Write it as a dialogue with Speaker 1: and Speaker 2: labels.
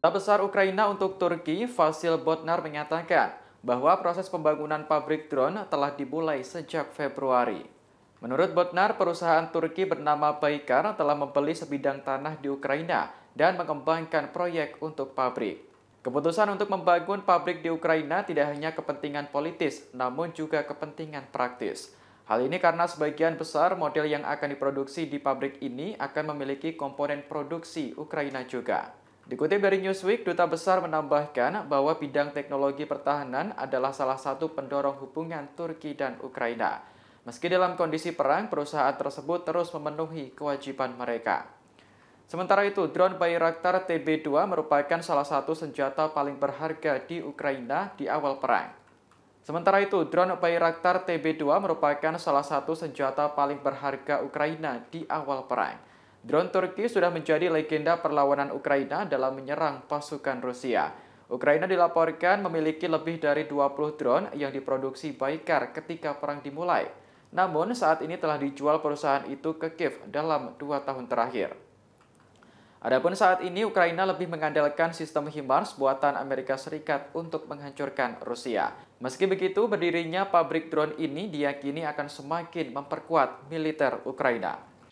Speaker 1: Duta Besar Ukraina untuk Turki, Fasil Botnar menyatakan bahwa proses pembangunan pabrik drone telah dimulai sejak Februari. Menurut Botnar, perusahaan Turki bernama Baykar telah membeli sebidang tanah di Ukraina dan mengembangkan proyek untuk pabrik. Keputusan untuk membangun pabrik di Ukraina tidak hanya kepentingan politis, namun juga kepentingan praktis. Hal ini karena sebagian besar model yang akan diproduksi di pabrik ini akan memiliki komponen produksi Ukraina juga. Dikutip dari Newsweek, Duta Besar menambahkan bahwa bidang teknologi pertahanan adalah salah satu pendorong hubungan Turki dan Ukraina. Meski dalam kondisi perang, perusahaan tersebut terus memenuhi kewajiban mereka. Sementara itu, drone Bayraktar TB2 merupakan salah satu senjata paling berharga di Ukraina di awal perang. Sementara itu, drone Bayraktar TB2 merupakan salah satu senjata paling berharga Ukraina di awal perang. Drone Turki sudah menjadi legenda perlawanan Ukraina dalam menyerang pasukan Rusia. Ukraina dilaporkan memiliki lebih dari 20 drone yang diproduksi Baikar ketika perang dimulai. Namun saat ini telah dijual perusahaan itu ke Kiev dalam dua tahun terakhir. Adapun saat ini Ukraina lebih mengandalkan sistem HIMARS buatan Amerika Serikat untuk menghancurkan Rusia. Meski begitu, berdirinya pabrik drone ini diyakini akan semakin memperkuat militer Ukraina.